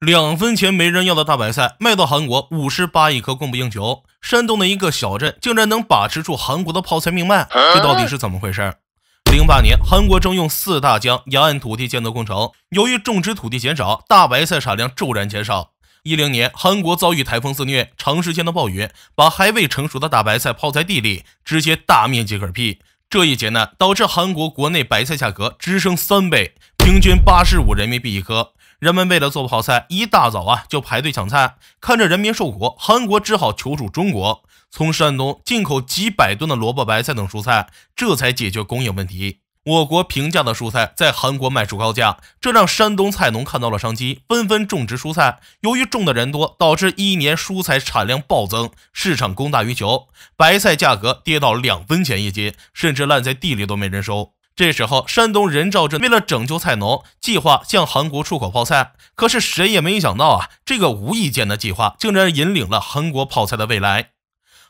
两分钱没人要的大白菜，卖到韩国五十八亿颗，供不应求。山东的一个小镇竟然能把持住韩国的泡菜命脉，这到底是怎么回事？零八年，韩国征用四大江沿岸土地建造工程，由于种植土地减少，大白菜产量骤然减少。一零年，韩国遭遇台风肆虐，长时间的暴雨把还未成熟的大白菜泡在地里，直接大面积嗝屁。这一劫难导致韩国国内白菜价格直升三倍。平均八十五人民币一颗，人们为了做泡菜，一大早啊就排队抢菜。看着人民受苦，韩国只好求助中国，从山东进口几百吨的萝卜、白菜等蔬菜，这才解决供应问题。我国平价的蔬菜在韩国卖出高价，这让山东菜农看到了商机，纷纷种植蔬菜。由于种的人多，导致一年蔬菜产量暴增，市场供大于求，白菜价格跌到两分钱一斤，甚至烂在地里都没人收。这时候，山东人兆镇为了拯救菜农，计划向韩国出口泡菜。可是谁也没想到啊，这个无意间的计划竟然引领了韩国泡菜的未来。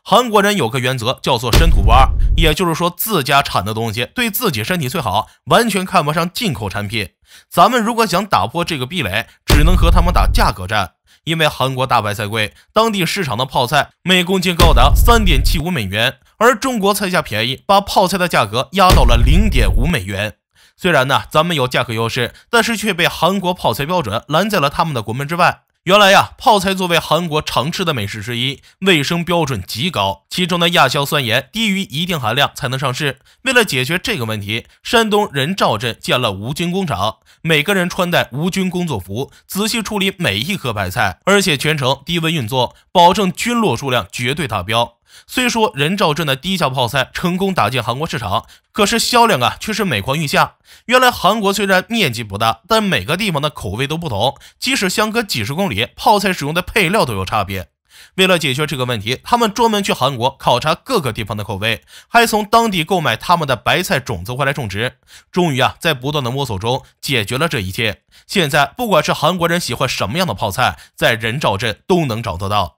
韩国人有个原则，叫做“深土挖”，也就是说自家产的东西对自己身体最好，完全看不上进口产品。咱们如果想打破这个壁垒，只能和他们打价格战。因为韩国大白菜贵，当地市场的泡菜每公斤高达三点七五美元，而中国菜价便宜，把泡菜的价格压到了零点五美元。虽然呢，咱们有价格优势，但是却被韩国泡菜标准拦在了他们的国门之外。原来呀，泡菜作为韩国常吃的美食之一，卫生标准极高，其中的亚硝酸盐低于一定含量才能上市。为了解决这个问题，山东仁兆镇建了无菌工厂，每个人穿戴无菌工作服，仔细处理每一颗白菜，而且全程低温运作，保证菌落数量绝对达标。虽说仁兆镇的低价泡菜成功打进韩国市场，可是销量啊却是每况愈下。原来韩国虽然面积不大，但每个地方的口味都不同，即使相隔几十公里，泡菜使用的配料都有差别。为了解决这个问题，他们专门去韩国考察各个地方的口味，还从当地购买他们的白菜种子回来种植。终于啊，在不断的摸索中解决了这一切。现在不管是韩国人喜欢什么样的泡菜，在仁兆镇都能找得到。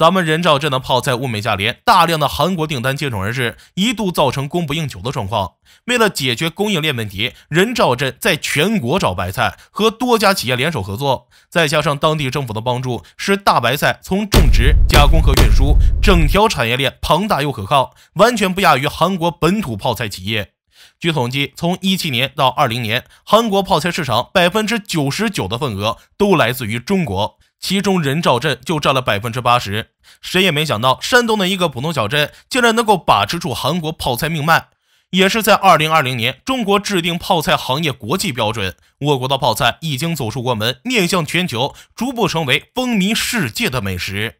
咱们仁兆镇的泡菜物美价廉，大量的韩国订单接踵而至，一度造成供不应求的状况。为了解决供应链问题，仁兆镇在全国找白菜，和多家企业联手合作，再加上当地政府的帮助，使大白菜从种植、加工和运输，整条产业链庞大又可靠，完全不亚于韩国本土泡菜企业。据统计，从一七年到二零年，韩国泡菜市场百分之九十九的份额都来自于中国。其中，仁兆镇就占了百分之八十。谁也没想到，山东的一个普通小镇，竟然能够把持住韩国泡菜命脉。也是在二零二零年，中国制定泡菜行业国际标准，我国的泡菜已经走出国门，面向全球，逐步成为风靡世界的美食。